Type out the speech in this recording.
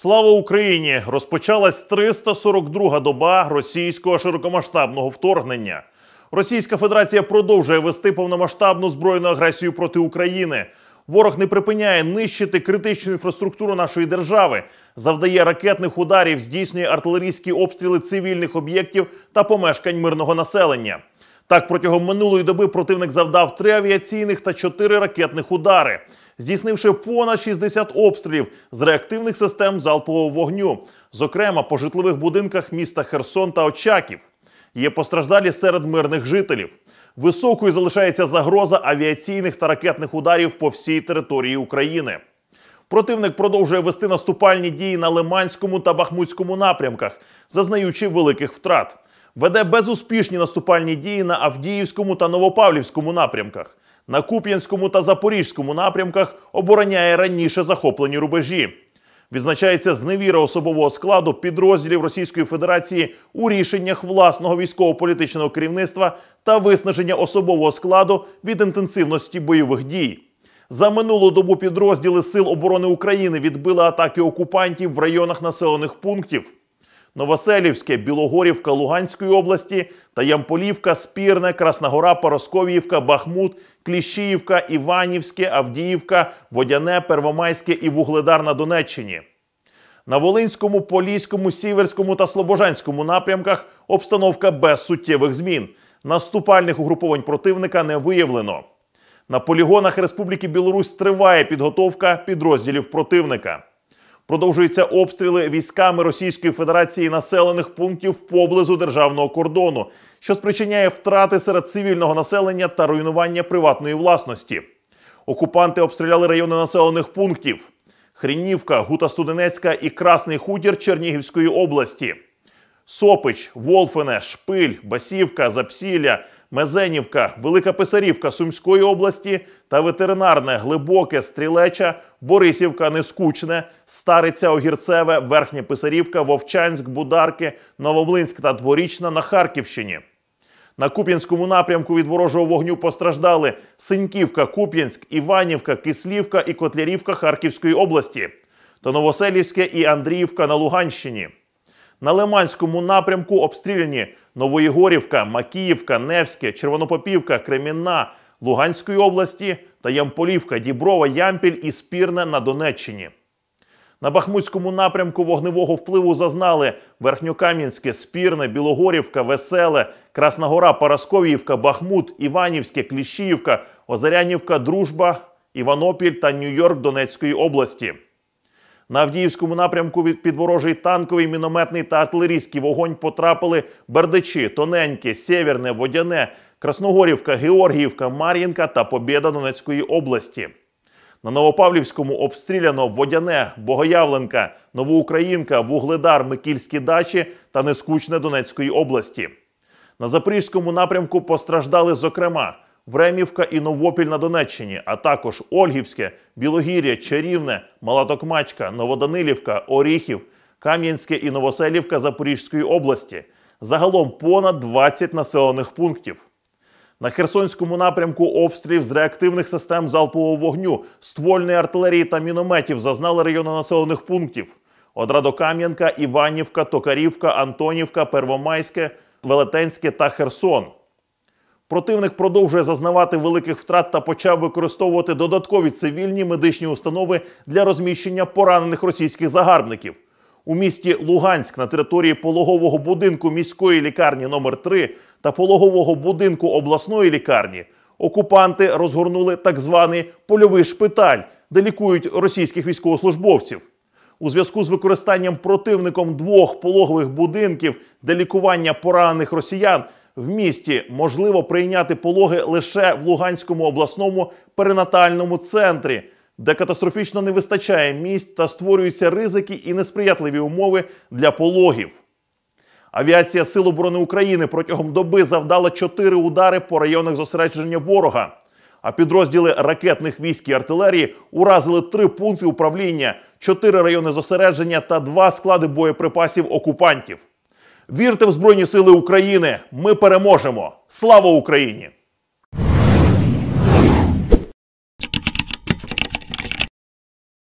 Слава Україні! Розпочалась 342-га доба російського широкомасштабного вторгнення. Російська Федерація продовжує вести повномасштабну збройну агресію проти України. Ворог не припиняє нищити критичну інфраструктуру нашої держави, завдає ракетних ударів, здійснює артилерійські обстріли цивільних об'єктів та помешкань мирного населення. Так, протягом минулої доби противник завдав три авіаційних та чотири ракетних удари здійснивши понад 60 обстрілів з реактивних систем залпового вогню, зокрема по житлових будинках міста Херсон та Очаків. Є постраждалі серед мирних жителів. Високою залишається загроза авіаційних та ракетних ударів по всій території України. Противник продовжує вести наступальні дії на Лиманському та Бахмутському напрямках, зазнаючи великих втрат. Веде безуспішні наступальні дії на Авдіївському та Новопавлівському напрямках на Куп'янському та Запорізькому напрямках обороняє раніше захоплені рубежі. Відзначається зневіра особового складу підрозділів Російської Федерації у рішеннях власного військово-політичного керівництва та виснаження особового складу від інтенсивності бойових дій. За минулу добу підрозділи Сил оборони України відбили атаки окупантів в районах населених пунктів. Новоселівське, Білогорівка Луганської області, та Ямполівка, Спірне, Красногора, Поросков'ївка, Бахмут, Кліщіївка, Іванівське, Авдіївка, Водяне, Первомайське і Вугледар на Донеччині. На Волинському, Поліському, Сіверському та Слобожанському напрямках обстановка без суттєвих змін. Наступальних угруповань противника не виявлено. На полігонах Республіки Білорусь триває підготовка підрозділів противника. Продовжуються обстріли військами Російської Федерації населених пунктів поблизу державного кордону, що спричиняє втрати серед цивільного населення та руйнування приватної власності. Окупанти обстріляли райони населених пунктів: Хрінівка, Гута-Студенецька і Красний Хутір Чернігівської області. Сопич, Волфене, Шпиль, Басівка, Запсілля – Мезенівка, Велика Писарівка Сумської області та ветеринарне, глибоке, стрілеча, Борисівка, Нескучне, Стариця Огірцеве, Верхня Писарівка, Вовчанськ, Бударки, Новомлинськ та Дворічна на Харківщині. На Куп'янському напрямку від ворожого вогню постраждали Синьківка, Куп'янськ, Іванівка, Кислівка і Котлярівка Харківської області та Новоселівське і Андріївка на Луганщині. На Лиманському напрямку обстріляні Новоєгорівка, Макіївка, Невське, Червонопопівка, Кремінна, Луганської області та Ямполівка, Діброва, Ямпіль і Спірне на Донеччині. На Бахмутському напрямку вогневого впливу зазнали Верхньокам'янське, Спірне, Білогорівка, Веселе, Красна Гора, Парасковіївка, Бахмут, Іванівське, Кліщіївка, Озарянівка, Дружба, Іванопіль та Нью-Йорк Донецької області. На Авдіївському напрямку під ворожий танковий, мінометний та артилерійський вогонь потрапили Бердичі, Тоненьке, Сєвєрне, Водяне, Красногорівка, Георгіївка, Мар'їнка та Побєда Донецької області. На Новопавлівському обстріляно Водяне, Богоявленка, Новоукраїнка, Вугледар, Микільські дачі та Нескучне Донецької області. На Запорізькому напрямку постраждали, зокрема. Времівка і Новопіль на Донеччині, а також Ольгівське, Білогір'я, Чарівне, Малатокмачка, Новоданилівка, Оріхів, Кам'янське і Новоселівка Запорізької області. Загалом понад 20 населених пунктів. На Херсонському напрямку обстрілів з реактивних систем залпового вогню, ствольної артилерії та мінометів зазнали райони населених пунктів: Одрадокам'янка, Іванівка, Токарівка, Антонівка, Первомайське, Велетенське та Херсон. Противник продовжує зазнавати великих втрат та почав використовувати додаткові цивільні медичні установи для розміщення поранених російських загарбників. У місті Луганськ на території пологового будинку міської лікарні номер 3 та пологового будинку обласної лікарні окупанти розгорнули так званий польовий шпиталь, де лікують російських військовослужбовців. У зв'язку з використанням противником двох пологових будинків для лікування поранених росіян в місті можливо прийняти пологи лише в Луганському обласному перинатальному центрі, де катастрофічно не вистачає місць та створюються ризики і несприятливі умови для пологів. Авіація Сил оборони України протягом доби завдала чотири удари по районах зосередження ворога. А підрозділи ракетних військ і артилерії уразили три пункти управління, чотири райони зосередження та два склади боєприпасів окупантів. Вірте в Збройні Сили України! Ми переможемо! Слава Україні!